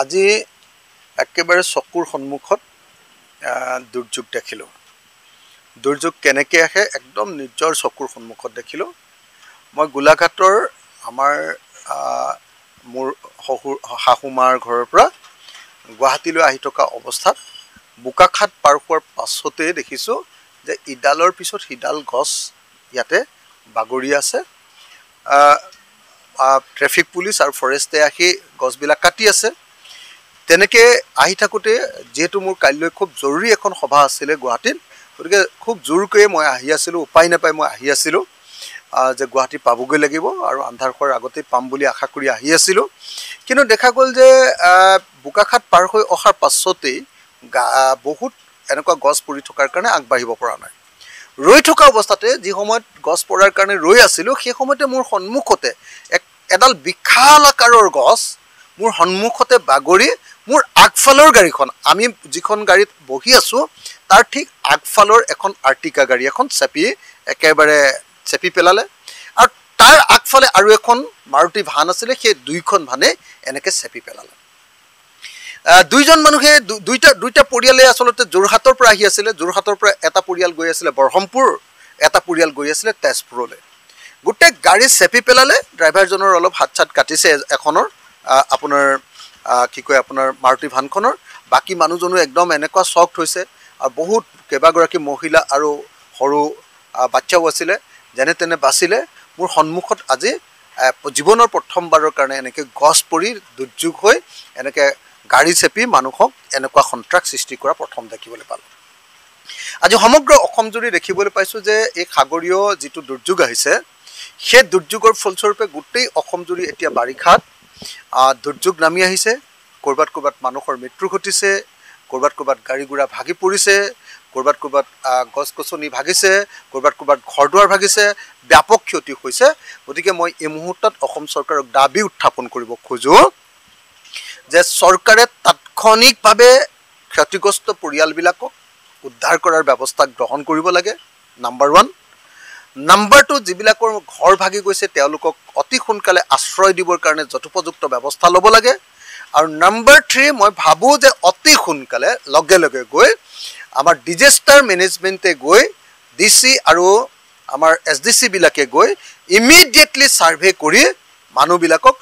আজি একেবাৰে চকুৰ সন্মুখত দুৰ্যোগ দেখিলোঁ দুৰ্যোগ কেনেকৈ আহে একদম নিজৰ চকুৰ সন্মুখত দেখিলোঁ মই গোলাঘাটৰ আমাৰ মোৰ শহুৰ মাৰ ঘৰৰ পৰা গুৱাহাটীলৈ আহি থকা অৱস্থাত বোকাখাট পাৰ হোৱাৰ পাছতেই দেখিছোঁ যে ইডালৰ পিছত সিডাল গছ ইয়াতে বাগৰি আছে ট্ৰেফিক পুলিচ আৰু ফৰেষ্টে আহি গছবিলাক কাটি আছে তেনেকৈ আহি থাকোঁতে যিহেতু মোৰ কাইলৈ খুব জৰুৰী এখন সভা আছিলে গুৱাহাটীত গতিকে খুব জোৰকৈয়ে মই আহি আছিলোঁ উপায় নাপায় মই আহি আছিলোঁ যে গুৱাহাটী পাবগৈ লাগিব আৰু আন্ধাৰ খোৱাৰ আগতেই পাম বুলি আশা কৰি আহি আছিলোঁ কিন্তু দেখা গ'ল যে বোকাখাট পাৰ হৈ অহাৰ পাছতেই বহুত এনেকুৱা গছ পৰি থকাৰ কাৰণে আগবাঢ়িব পৰা নাই ৰৈ থকা অৱস্থাতে যি সময়ত গছ পৰাৰ কাৰণে ৰৈ আছিলোঁ সেই সময়তে মোৰ সন্মুখতে এক এডাল বিশাল আকাৰৰ গছ মোৰ সন্মুখতে বাগৰি মোৰ আগফালৰ গাড়ীখন আমি যিখন গাড়ীত বহি আছো তাৰ ঠিক আগফালৰ এখন আৰ্টিকা গাড়ী এখন চেপি একেবাৰে চেপি পেলালে আৰু তাৰ আগফালে আৰু এখন মাৰুতি ভান আছিলে সেই দুইখন ভানেই এনেকৈ চেপি পেলালে দুইজন মানুহে দুইটা দুইটা পৰিয়ালে আচলতে যোৰহাটৰ পৰা আহি আছিলে যোৰহাটৰ পৰা এটা পৰিয়াল গৈ আছিলে ব্ৰহ্মপুৰ এটা পৰিয়াল গৈ আছিলে তেজপুৰলৈ গোটেই গাড়ী চেপি পেলালে ড্ৰাইভাৰজনৰ অলপ হাত চাত কাটিছে এখনৰ আপোনাৰ কি কয় আপোনাৰ মাৰুতি ভানখনৰ বাকী মানুহজনো একদম এনেকুৱা চকড হৈছে আৰু বহুত কেইবাগৰাকী মহিলা আৰু সৰু বাচ্চাও আছিলে যেনে তেনে বাচিলে মোৰ সন্মুখত আজি জীৱনৰ প্ৰথমবাৰৰ কাৰণে এনেকৈ গছ পৰি দুৰ্যোগ হৈ এনেকৈ গাড়ী চেপি মানুহক এনেকুৱা সন্ত্ৰাস সৃষ্টি কৰা প্ৰথম দেখিবলৈ পালোঁ আজি সমগ্ৰ অসম জুৰি দেখিবলৈ পাইছোঁ যে এই সাগৰীয় যিটো দুৰ্যোগ আহিছে সেই দুৰ্যোগৰ ফলস্বৰূপে গোটেই অসম জুৰি এতিয়া বাৰিষাত দুৰ্যোগ নামি আহিছে ক'ৰবাত ক'ৰবাত মানুহৰ মৃত্যু ঘটিছে ক'ৰবাত ক'ৰবাত গাড়ী গুড়া ভাগি পৰিছে ক'ৰবাত ক'ৰবাত গছ গছনি ভাগিছে ক'ৰবাত ক'ৰবাত ঘৰ দুৱাৰ ভাগিছে ব্যাপক ক্ষতি হৈছে গতিকে মই এই মুহূৰ্তত অসম চৰকাৰক দাবী উত্থাপন কৰিব খোজোঁ যে চৰকাৰে তাৎক্ষণিকভাৱে ক্ষতিগ্ৰস্ত পৰিয়ালবিলাকক উদ্ধাৰ কৰাৰ ব্যৱস্থা গ্ৰহণ কৰিব লাগে নাম্বাৰ ওৱান নাম্বাৰ টু যিবিলাকৰ ঘৰ ভাগি গৈছে তেওঁলোকক অতি সোনকালে আশ্ৰয় দিবৰ কাৰণে যথোপযুক্ত ব্যৱস্থা ল'ব লাগে আৰু নাম্বাৰ থ্ৰী মই ভাবোঁ যে অতি সোনকালে লগে লগে গৈ আমাৰ ডিজেষ্টাৰ মেনেজমেণ্টে গৈ ডি চি আৰু আমাৰ এছ ডি চিবিলাকে গৈ ইমিডিয়েটলি ছাৰ্ভে কৰি মানুহবিলাকক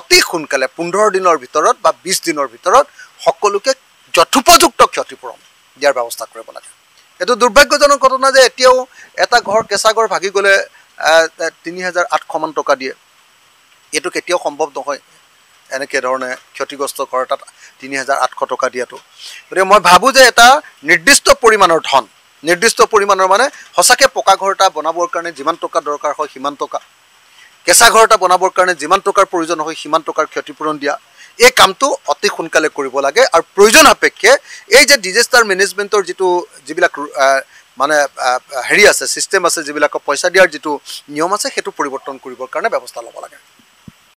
অতি সোনকালে পোন্ধৰ দিনৰ ভিতৰত বা বিছ দিনৰ ভিতৰত সকলোকে যথোপযুক্ত ক্ষতিপূৰণ দিয়াৰ ব্যৱস্থা কৰিব লাগে এইটো দুৰ্ভাগ্যজনক ঘটনা যে এতিয়াও এটা ঘৰ কেঁচা ঘৰ ভাগি গ'লে তিনি হাজাৰ আঠশমান টকা দিয়ে এইটো কেতিয়াও সম্ভৱ নহয় এনেকে ধৰণে ক্ষতিগ্ৰস্ত ঘৰ এটাত তিনি হাজাৰ আঠশ টকা দিয়াটো গতিকে মই ভাবোঁ যে এটা নিৰ্দিষ্ট পৰিমাণৰ ধন নিৰ্দিষ্ট পৰিমাণৰ মানে সঁচাকে পকা ঘৰ এটা বনাবৰ কাৰণে যিমান টকা দৰকাৰ হয় সিমান টকা কেঁচা ঘৰ এটা বনাবৰ কাৰণে যিমান টকাৰ প্ৰয়োজন হয় সিমান টকাৰ ক্ষতিপূৰণ দিয়া এই কামটো অতি সোনকালে কৰিব লাগে আৰু প্ৰয়োজন সাপেক্ষে এই যে ডিজাষ্টাৰ মেনেজমেণ্টৰ যিটো যিবিলাক মানে হেৰি আছে ছিষ্টেম আছে যিবিলাকক পইচা দিয়াৰ যিটো নিয়ম আছে সেইটো পৰিৱৰ্তন কৰিবৰ কাৰণে ব্যৱস্থা ল'ব লাগে